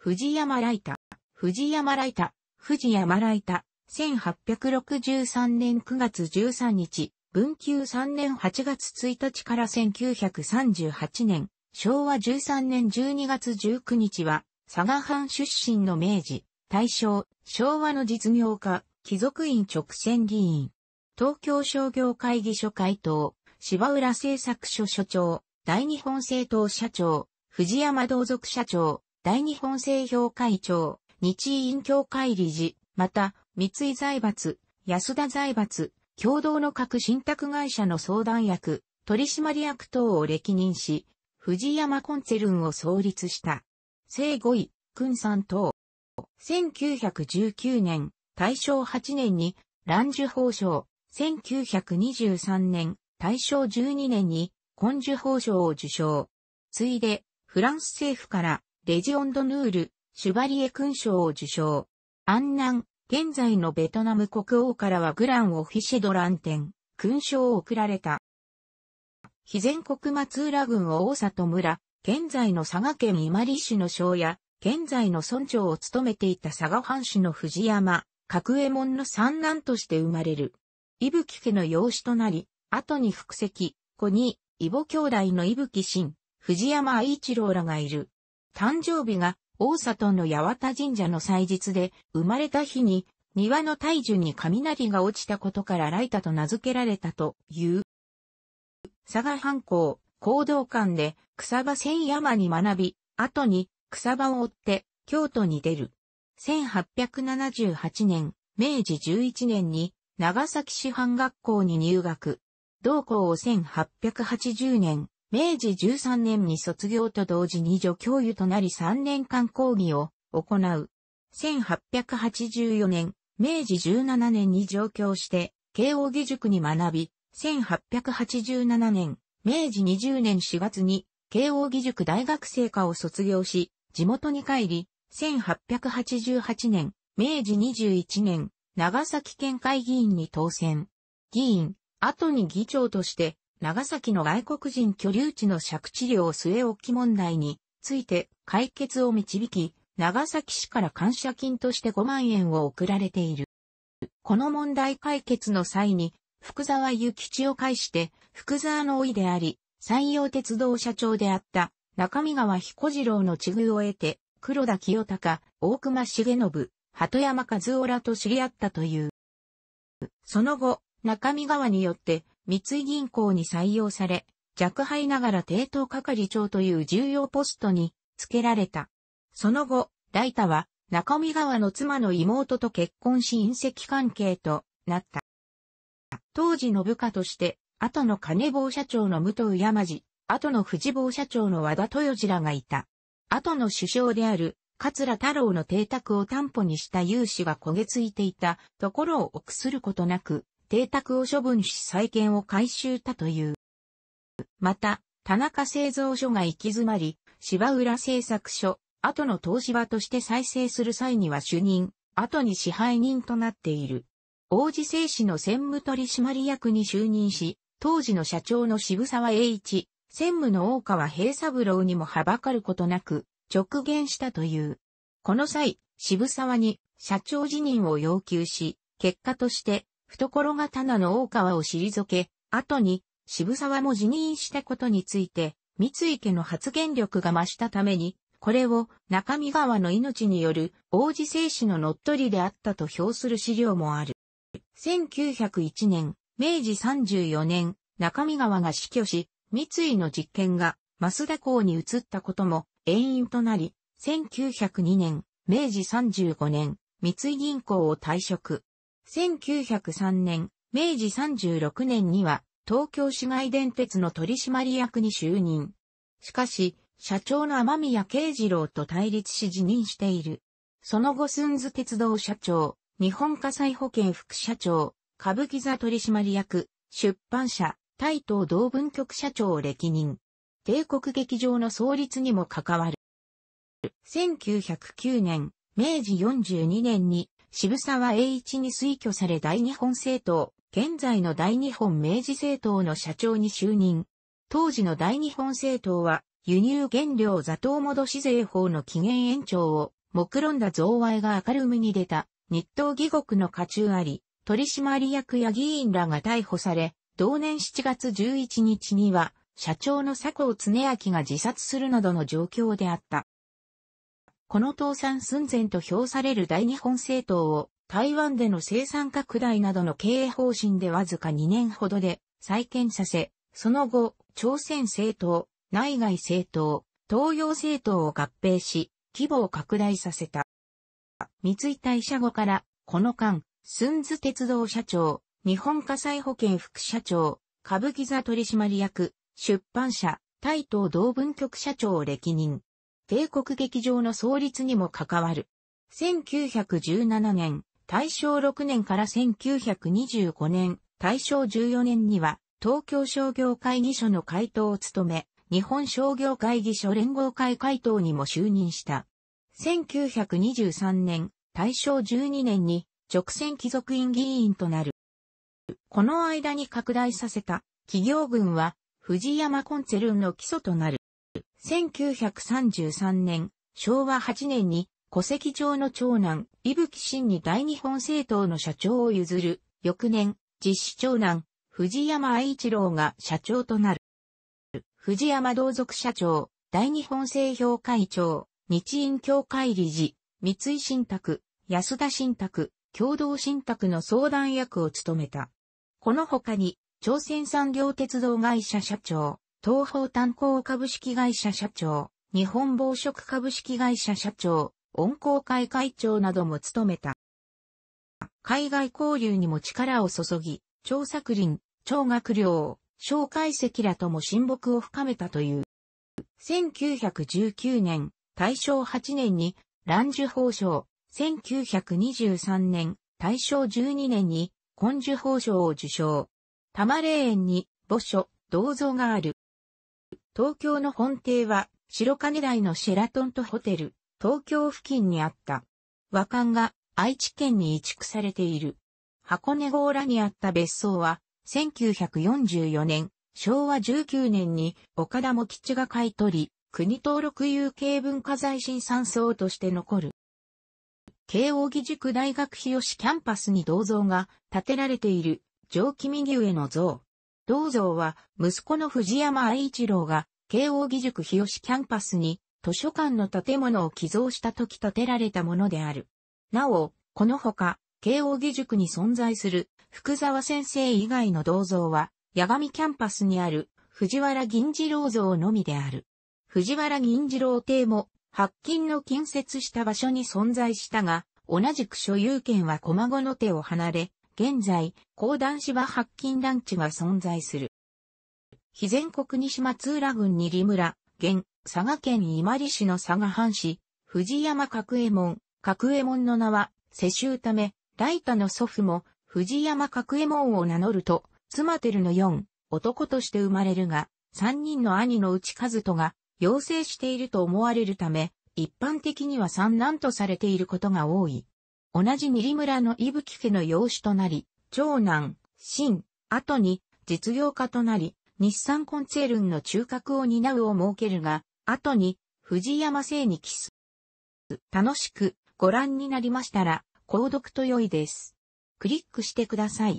藤山ライタ、藤山ライタ、藤山ライタ、1863年9月13日、文久3年8月1日から1938年、昭和13年12月19日は、佐賀藩出身の明治、大正、昭和の実業家、貴族院直線議員、東京商業会議所会頭、芝浦製作所所長、大日本政党社長、藤山同族社長、大日本製評会長、日委員協会理事、また、三井財閥、安田財閥、共同の各信託会社の相談役、取締役等を歴任し、藤山コンツェルンを創立した。聖5位、君さん等。1919年、大正8年に、乱樹法賞、1923年、大正12年に、根樹法賞を受賞。ついで、フランス政府から、レジオンドヌール、シュバリエ勲章を受章。安南、現在のベトナム国王からはグランオフィシェドランテン、勲章を贈られた。非全国松浦郡大里村、現在の佐賀県伊万里市の省や、現在の村長を務めていた佐賀藩主の藤山、角右衛門の三男として生まれる。伊吹家の養子となり、後に副籍、子に、伊母兄弟の伊吹新、藤山愛一郎らがいる。誕生日が大里の八幡神社の祭日で生まれた日に庭の大樹に雷が落ちたことからライタと名付けられたという。佐賀藩校、行動館で草場千山に学び、後に草場を追って京都に出る。1878年、明治11年に長崎師範学校に入学。同校を1880年、明治13年に卒業と同時に助教諭となり3年間講義を行う。1884年、明治17年に上京して、慶応義塾に学び、1887年、明治20年4月に、慶応義塾大学生科を卒業し、地元に帰り、1888年、明治21年、長崎県会議員に当選。議員、後に議長として、長崎の外国人居留地の借地料据え置き問題について解決を導き、長崎市から感謝金として5万円を送られている。この問題解決の際に、福沢諭吉を介して、福沢の老いであり、山陽鉄道社長であった中見川彦次郎の地遇を得て、黒田清隆、大隈重信、鳩山和夫らと知り合ったという。その後、中見川によって三井銀行に採用され、弱敗ながら帝東係長という重要ポストに付けられた。その後、大太は中見川の妻の妹と結婚し隕石関係となった。当時の部下として、後の金坊社長の武藤山路、後の藤坊社長の和田豊次らがいた。後の首相である桂太郎の邸宅を担保にした融資が焦げついていたところを臆することなく、邸宅を処分し再建を回収たという。また、田中製造所が行き詰まり、芝浦製作所、後の東芝として再生する際には主任、後に支配人となっている。王子製紙の専務取締役に就任し、当時の社長の渋沢栄一、専務の大川平三郎にもはばかることなく、直言したという。この際、渋沢に社長辞任を要求し、結果として懐棚の大川を退け、後に渋沢も辞任したことについて、三井家の発言力が増したために、これを中見川の命による王子精子の乗っ取りであったと評する資料もある。1901年、明治34年、中見川が死去し、三井の実権が増田港に移ったことも遠因となり、1902年、明治35年、三井銀行を退職。1903年、明治36年には、東京市外電鉄の取締役に就任。しかし、社長の天宮慶次郎と対立し辞任している。その後、スンズ鉄道社長、日本火災保険副社長、歌舞伎座取締役、出版社、台東同文局社長を歴任。帝国劇場の創立にも関わる。1909年、明治42年に渋沢栄一に推挙され大日本政党、現在の大日本明治政党の社長に就任。当時の大日本政党は、輸入原料座頭戻し税法の期限延長を、目論んだ贈賄が明るみに出た、日東義国の家中あり、取締役や議員らが逮捕され、同年7月11日には、社長の佐藤恒明が自殺するなどの状況であった。この倒産寸前と評される大日本政党を台湾での生産拡大などの経営方針でわずか2年ほどで再建させ、その後、朝鮮政党、内外政党、東洋政党を合併し、規模を拡大させた。三井退社後から、この間、寸津鉄道社長、日本火災保険副社長、歌舞伎座取締役、出版社、台東同文局社長を歴任。帝国劇場の創立にも関わる。1917年、大正6年から1925年、大正14年には、東京商業会議所の会頭を務め、日本商業会議所連合会会頭にも就任した。1923年、大正12年に直線貴族院議員となる。この間に拡大させた企業群は藤山コンツェルンの基礎となる。1933年、昭和8年に戸籍上の長男、伊吹真に大日本政党の社長を譲る、翌年、実施長男、藤山愛一郎が社長となる。藤山同族社長、大日本製評会長、日印協会理事、三井信託、安田信託、共同信託の相談役を務めた。この他に、朝鮮産業鉄道会社社長、東方炭鉱株式会社社長、日本防食株式会社社長、温工会会長なども務めた。海外交流にも力を注ぎ、張作林、張学良、蒋介石らとも親睦を深めたという。1919年、大正8年に、蘭樹法賞、1923年、大正12年に、根樹法賞を受賞。玉霊園に、墓所、銅像がある。東京の本邸は、白金台のシェラトンとホテル、東京付近にあった。和館が愛知県に移築されている。箱根郷らにあった別荘は、1944年、昭和19年に岡田茂吉が買い取り、国登録有形文化財新産層として残る。慶應義塾大学日吉キャンパスに銅像が建てられている上木右上の像。銅像は息子の藤山愛一郎が慶応義塾日吉キャンパスに図書館の建物を寄贈した時建てられたものである。なお、このほか、慶応義塾に存在する福沢先生以外の銅像は、八神キャンパスにある藤原銀次郎像のみである。藤原銀次郎邸も、白金の近接した場所に存在したが、同じく所有権は駒子の手を離れ、現在、高段芝白金団地が存在する。非全国西松浦郡に里村、現、佐賀県伊万里市の佐賀藩市、藤山角右衛門、角右衛門の名は、世襲ため、イタの祖父も、藤山角右衛門を名乗ると、妻てるの四、男として生まれるが、三人の兄の内和人が、養成していると思われるため、一般的には三男とされていることが多い。同じ二里村の伊吹家の養子となり、長男、新、後に実業家となり、日産コンツェルンの中核を担うを設けるが、後に藤山製にキス。楽しくご覧になりましたら、購読と良いです。クリックしてください。